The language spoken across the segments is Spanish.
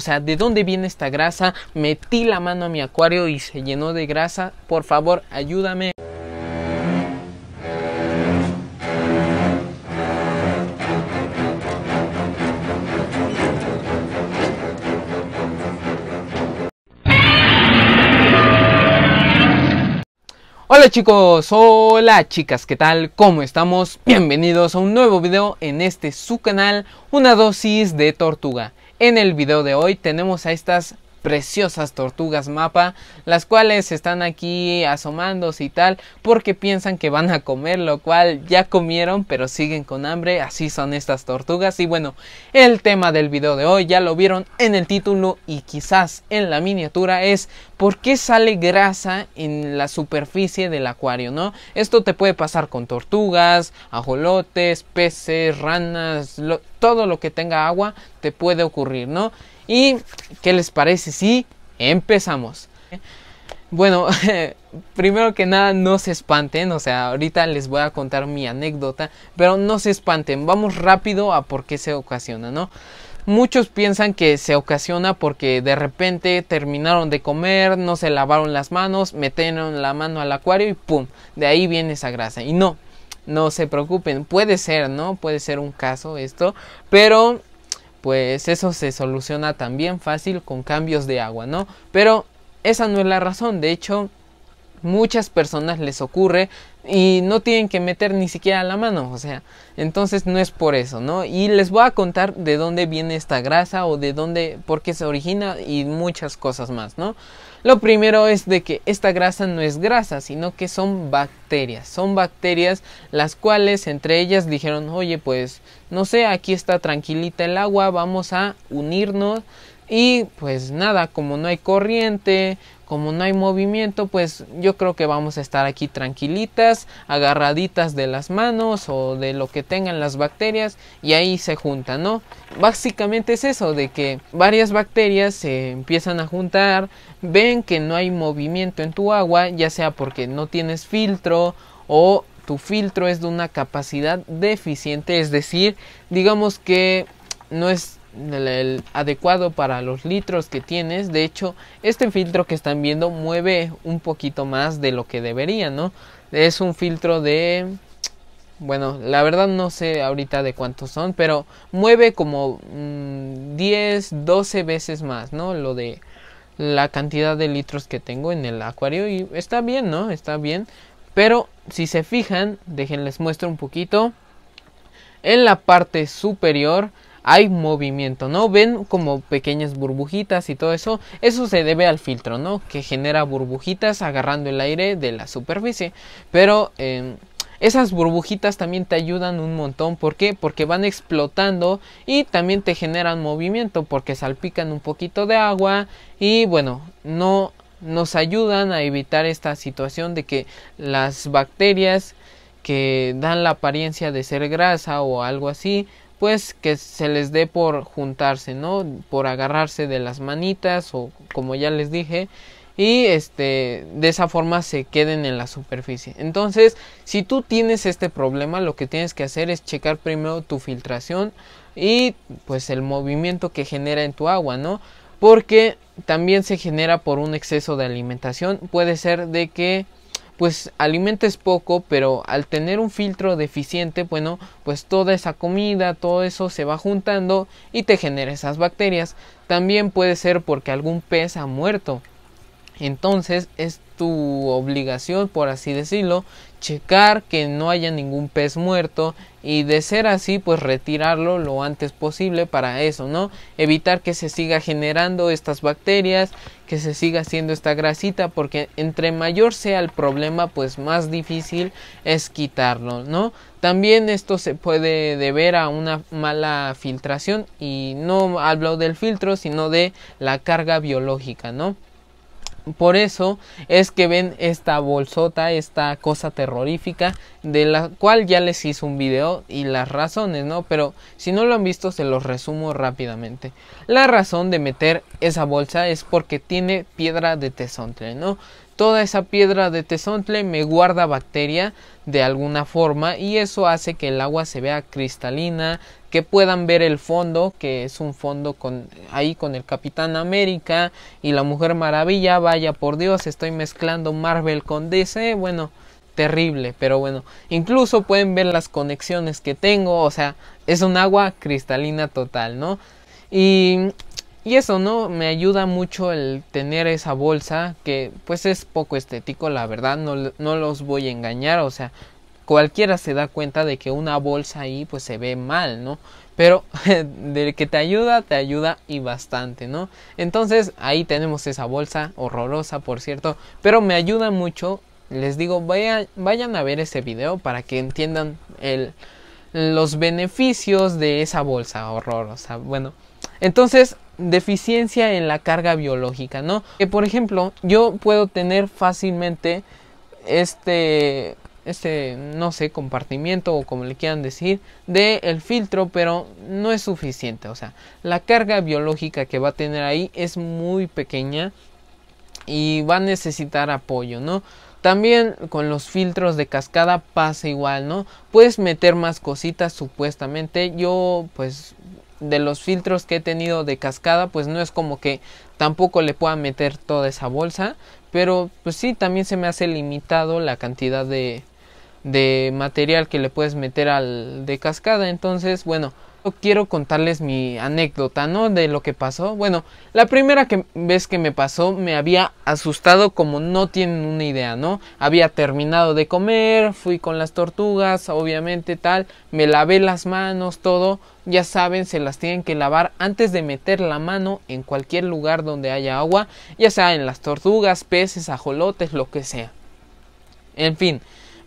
O sea, ¿de dónde viene esta grasa? Metí la mano a mi acuario y se llenó de grasa. Por favor, ayúdame. Hola chicos, hola chicas, ¿qué tal? ¿Cómo estamos? Bienvenidos a un nuevo video en este su canal, una dosis de tortuga. En el video de hoy tenemos a estas preciosas tortugas mapa, las cuales están aquí asomándose y tal, porque piensan que van a comer, lo cual ya comieron, pero siguen con hambre, así son estas tortugas. Y bueno, el tema del video de hoy ya lo vieron en el título y quizás en la miniatura es por qué sale grasa en la superficie del acuario, ¿no? Esto te puede pasar con tortugas, ajolotes, peces, ranas, todo lo que tenga agua te puede ocurrir, ¿no? ¿Y qué les parece si empezamos? Bueno, primero que nada no se espanten, o sea, ahorita les voy a contar mi anécdota, pero no se espanten, vamos rápido a por qué se ocasiona, ¿no? Muchos piensan que se ocasiona porque de repente terminaron de comer, no se lavaron las manos, metieron la mano al acuario y ¡pum! De ahí viene esa grasa. Y no, no se preocupen, puede ser, ¿no? Puede ser un caso esto, pero pues eso se soluciona también fácil con cambios de agua, ¿no? Pero esa no es la razón, de hecho muchas personas les ocurre y no tienen que meter ni siquiera la mano, o sea, entonces no es por eso, ¿no? Y les voy a contar de dónde viene esta grasa o de dónde, por qué se origina y muchas cosas más, ¿no? Lo primero es de que esta grasa no es grasa, sino que son bacterias, son bacterias las cuales entre ellas dijeron, oye, pues, no sé, aquí está tranquilita el agua, vamos a unirnos y pues nada, como no hay corriente como no hay movimiento, pues yo creo que vamos a estar aquí tranquilitas, agarraditas de las manos o de lo que tengan las bacterias y ahí se juntan, ¿no? Básicamente es eso, de que varias bacterias se empiezan a juntar, ven que no hay movimiento en tu agua, ya sea porque no tienes filtro o tu filtro es de una capacidad deficiente, es decir, digamos que no es el, adecuado para los litros que tienes. De hecho, este filtro que están viendo mueve un poquito más de lo que debería, ¿no? Es un filtro de... Bueno, la verdad no sé ahorita de cuántos son, pero mueve como 10, mm, 12 veces más, ¿no? Lo de la cantidad de litros que tengo en el acuario y está bien, ¿no? Está bien. Pero si se fijan, les muestro un poquito. En la parte superior hay movimiento, ¿no? Ven como pequeñas burbujitas y todo eso. Eso se debe al filtro, ¿no? Que genera burbujitas agarrando el aire de la superficie. Pero em, esas burbujitas también te ayudan un montón. ¿Por qué? Porque van explotando y también te generan movimiento porque salpican un poquito de agua y bueno, no nos ayudan a evitar esta situación de que las bacterias que dan la apariencia de ser grasa o algo así pues que se les dé por juntarse, ¿no? Por agarrarse de las manitas o como ya les dije y este de esa forma se queden en la superficie. Entonces, si tú tienes este problema, lo que tienes que hacer es checar primero tu filtración y pues el movimiento que genera en tu agua, ¿no? Porque también se genera por un exceso de alimentación, puede ser de que pues alimentes poco, pero al tener un filtro deficiente, bueno, pues toda esa comida, todo eso se va juntando y te genera esas bacterias. También puede ser porque algún pez ha muerto. Entonces es tu obligación, por así decirlo, checar que no haya ningún pez muerto y de ser así, pues retirarlo lo antes posible para eso, ¿no? Evitar que se siga generando estas bacterias, que se siga haciendo esta grasita, porque entre mayor sea el problema, pues más difícil es quitarlo, ¿no? También esto se puede deber a una mala filtración y no hablo del filtro, sino de la carga biológica, ¿no? Por eso es que ven esta bolsota, esta cosa terrorífica, de la cual ya les hice un video y las razones, ¿no? Pero si no lo han visto, se los resumo rápidamente. La razón de meter esa bolsa es porque tiene piedra de tesontle, ¿no? toda esa piedra de tesontle me guarda bacteria de alguna forma y eso hace que el agua se vea cristalina, que puedan ver el fondo, que es un fondo con ahí con el Capitán América y la Mujer Maravilla, vaya por Dios, estoy mezclando Marvel con DC, bueno, terrible, pero bueno, incluso pueden ver las conexiones que tengo, o sea, es un agua cristalina total, ¿no? Y y eso, ¿no? Me ayuda mucho el tener esa bolsa que pues es poco estético, la verdad, no, los voy a engañar, o sea, cualquiera se da cuenta de que una bolsa ahí pues se ve mal, ¿no? Pero del que te ayuda, te ayuda y bastante, ¿no? Entonces ahí tenemos esa bolsa, horrorosa por cierto, pero me ayuda mucho. Les digo, vayan, vayan a ver ese video para que entiendan el, los beneficios de esa bolsa horrorosa. Bueno, entonces deficiencia en la carga biológica, ¿no? Que por ejemplo, yo puedo tener fácilmente este este no sé compartimiento o como le quieran decir de el filtro pero no es suficiente o sea la carga biológica que va a tener ahí es muy pequeña y va a necesitar apoyo no también con los filtros de cascada pasa igual, ¿no? Puedes meter más cositas supuestamente. Yo pues de los filtros que he tenido de cascada, pues no es como que tampoco le pueda meter toda esa bolsa, pero pues sí, también se me hace limitado la cantidad de, de material que le puedes meter al de cascada, entonces bueno, quiero contarles mi anécdota, ¿no? De lo que pasó. Bueno, la primera vez que me pasó me había asustado como no tienen una idea, ¿no? Había terminado de comer, fui con las tortugas, obviamente tal, me lavé las manos, todo. Ya saben, se las tienen que lavar antes de meter la mano en cualquier lugar donde haya agua, ya sea en las tortugas, peces, ajolotes, lo que sea. En fin,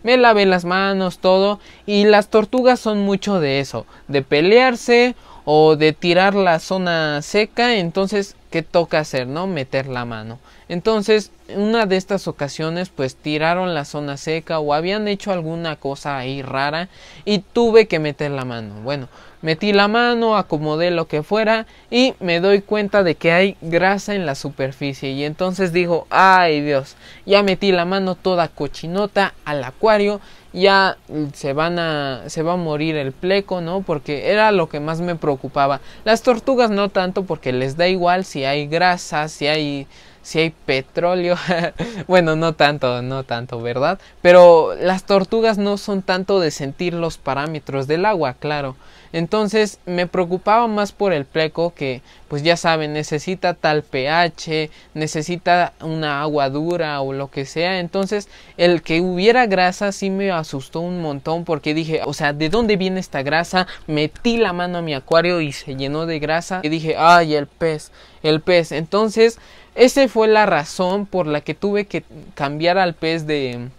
me lavé las manos, todo. Y las tortugas son mucho de eso, de pelearse o de tirar la zona seca. Entonces, ¿qué toca hacer? ¿No? Meter la mano. Entonces, en una de estas ocasiones, pues tiraron la zona seca o habían hecho alguna cosa ahí rara y tuve que meter la mano. Bueno, metí la mano, acomodé lo que fuera y me doy cuenta de que hay grasa en la superficie. Y entonces digo, ay Dios, ya metí la mano toda cochinota al acuario, ya se van a, se va a morir el pleco, ¿no? Porque era lo que más me preocupaba. Las tortugas no tanto porque les da igual si hay grasa, si hay si hay petróleo. bueno, no tanto, no tanto, ¿verdad? Pero las tortugas no son tanto de sentir los parámetros del agua, claro. Entonces me preocupaba más por el pleco que, pues ya saben, necesita tal pH, necesita una agua dura o lo que sea. Entonces el que hubiera grasa sí me asustó un montón porque dije, o sea, ¿de dónde viene esta grasa? Metí la mano a mi acuario y se llenó de grasa. Y dije, ay, el pez, el pez. Entonces esa fue la razón por la que tuve que cambiar al pez de,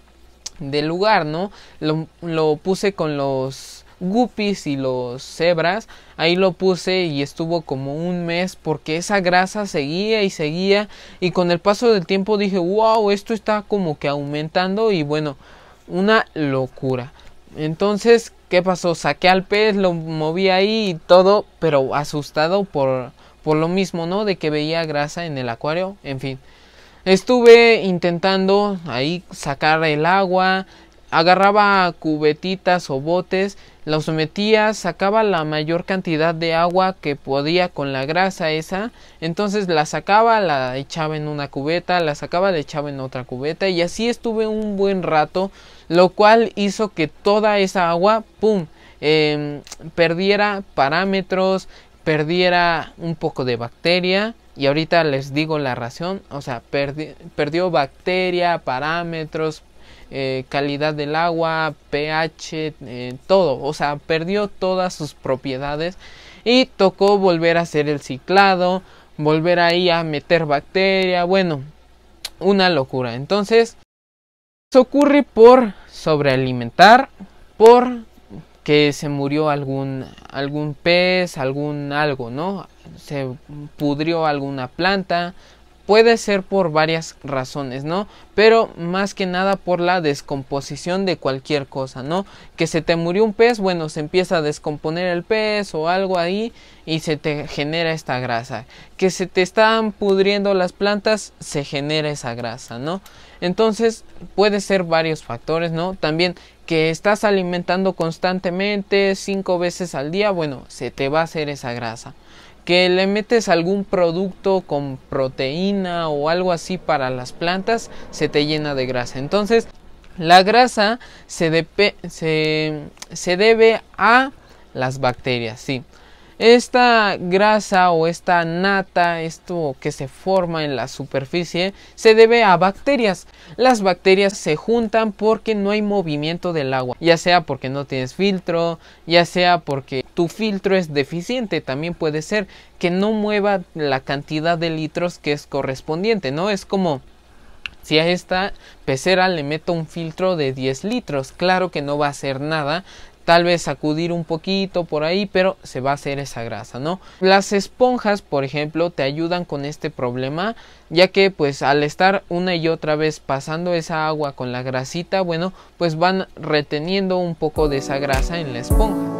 lugar, ¿no? Lo, lo, puse con los guppies y los cebras. Ahí lo puse y estuvo como un mes porque esa grasa seguía y seguía. Y con el paso del tiempo dije, wow, esto está como que aumentando y bueno, una locura. Entonces, ¿qué pasó? Saqué al pez, lo moví ahí y todo, pero asustado por por lo mismo, ¿no? De que veía grasa en el acuario, en fin. Estuve intentando ahí sacar el agua, agarraba cubetitas o botes, los metía, sacaba la mayor cantidad de agua que podía con la grasa esa, entonces la sacaba, la echaba en una cubeta, la sacaba, la echaba en otra cubeta y así estuve un buen rato, lo cual hizo que toda esa agua, ¡pum!, em, perdiera parámetros, perdiera un poco de bacteria y ahorita les digo la razón, o sea, perdió bacteria, parámetros, eh, calidad del agua, pH, eh, todo, o sea, perdió todas sus propiedades y tocó volver a hacer el ciclado, volver ahí a meter bacteria, bueno, una locura. Entonces, eso ocurre por sobrealimentar, por que se murió algún, algún pez, algún algo, ¿no? Se pudrió alguna planta, Puede ser por varias razones, ¿no? Pero más que nada por la descomposición de cualquier cosa, ¿no? Que se te murió un pez, bueno, se empieza a descomponer el pez o algo ahí y se te genera esta grasa. Que se te están pudriendo las plantas, se genera esa grasa, ¿no? Entonces, puede ser varios factores, ¿no? También que estás alimentando constantemente cinco veces al día, bueno, se te va a hacer esa grasa que le metes algún producto con proteína o algo así para las plantas, se te llena de grasa. Entonces, la grasa se, se, se debe a las bacterias, sí. Esta grasa o esta nata, esto que se forma en la superficie, se debe a bacterias. Las bacterias se juntan porque no hay movimiento del agua, ya sea porque no tienes filtro, ya sea porque tu filtro es deficiente, también puede ser que no mueva la cantidad de litros que es correspondiente, ¿no? Es como si a esta pecera le meto un filtro de 10 litros, claro que no va a hacer nada tal vez sacudir un poquito por ahí, pero se va a hacer esa grasa, ¿no? Las esponjas, por ejemplo, te ayudan con este problema, ya que pues al estar una y otra vez pasando esa agua con la grasita, bueno, pues van reteniendo un poco de esa grasa en la esponja.